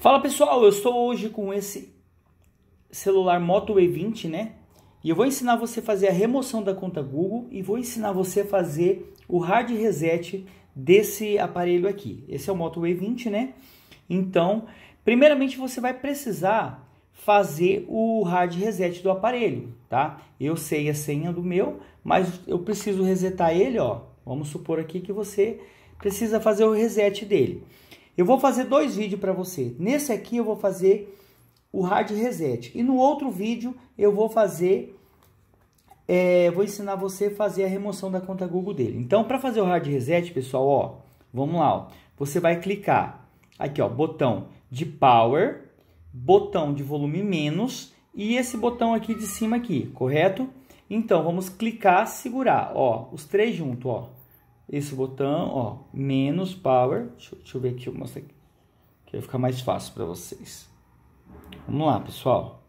Fala pessoal, eu estou hoje com esse celular Moto E20, né? E eu vou ensinar você a fazer a remoção da conta Google e vou ensinar você a fazer o hard reset desse aparelho aqui. Esse é o Moto E20, né? Então, primeiramente você vai precisar fazer o hard reset do aparelho, tá? Eu sei a senha do meu, mas eu preciso resetar ele, ó. Vamos supor aqui que você precisa fazer o reset dele. Eu vou fazer dois vídeos para você. Nesse aqui eu vou fazer o hard reset. E no outro vídeo eu vou fazer... É, vou ensinar você a fazer a remoção da conta Google dele. Então, para fazer o hard reset, pessoal, ó, vamos lá, ó, você vai clicar aqui, ó, botão de power, botão de volume menos e esse botão aqui de cima aqui, correto? Então, vamos clicar, segurar, ó, os três juntos, ó esse botão, ó, menos power. Deixa, deixa eu ver aqui, eu mostro aqui, que vai ficar mais fácil para vocês. Vamos lá, pessoal.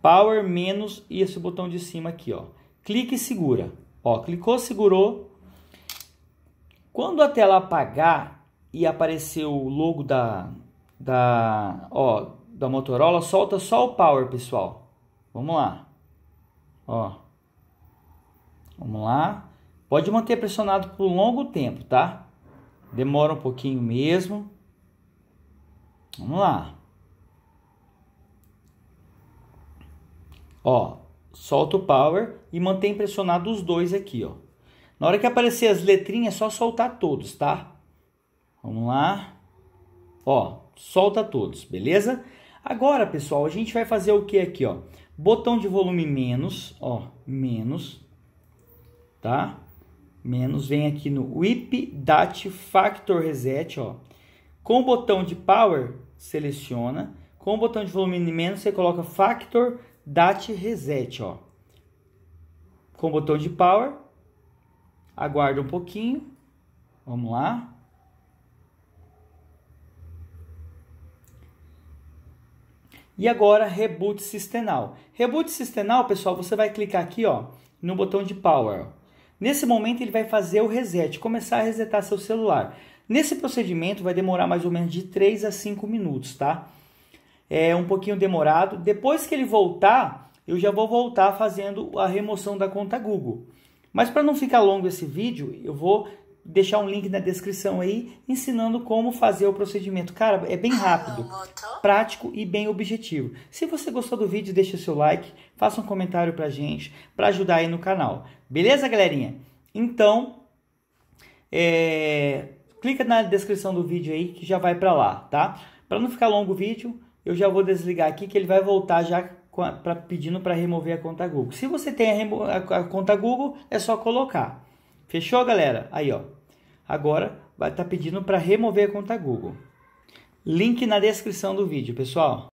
Power menos e esse botão de cima aqui, ó. Clique e segura. Ó, clicou, segurou. Quando a tela apagar e aparecer o logo da da, ó, da Motorola, solta só o power, pessoal. Vamos lá. Ó. Vamos lá. Pode manter pressionado por um longo tempo, tá? Demora um pouquinho mesmo. Vamos lá. Ó, solta o power e mantém pressionado os dois aqui, ó. Na hora que aparecer as letrinhas, é só soltar todos, tá? Vamos lá. Ó, solta todos, beleza? Agora, pessoal, a gente vai fazer o que aqui, ó? Botão de volume menos, ó, menos, tá? menos, vem aqui no WIP DAT Factor Reset, ó. Com o botão de Power, seleciona. Com o botão de volume menos, você coloca Factor DAT Reset, ó. Com o botão de Power, aguarda um pouquinho. Vamos lá. E agora, Reboot sistemal Reboot sistemal pessoal, você vai clicar aqui, ó, no botão de Power, ó. Nesse momento, ele vai fazer o reset, começar a resetar seu celular. Nesse procedimento, vai demorar mais ou menos de 3 a 5 minutos, tá? É um pouquinho demorado. Depois que ele voltar, eu já vou voltar fazendo a remoção da conta Google. Mas para não ficar longo esse vídeo, eu vou deixar um link na descrição aí ensinando como fazer o procedimento. Cara, é bem rápido, prático e bem objetivo. Se você gostou do vídeo, deixa seu like, faça um comentário pra gente, pra ajudar aí no canal. Beleza, galerinha? Então, é... clica na descrição do vídeo aí que já vai pra lá, tá? Pra não ficar longo o vídeo, eu já vou desligar aqui que ele vai voltar já pra, pedindo para remover a conta Google. Se você tem a, a conta Google, é só colocar. Fechou, galera? Aí, ó. Agora vai estar tá pedindo para remover a conta Google. Link na descrição do vídeo, pessoal.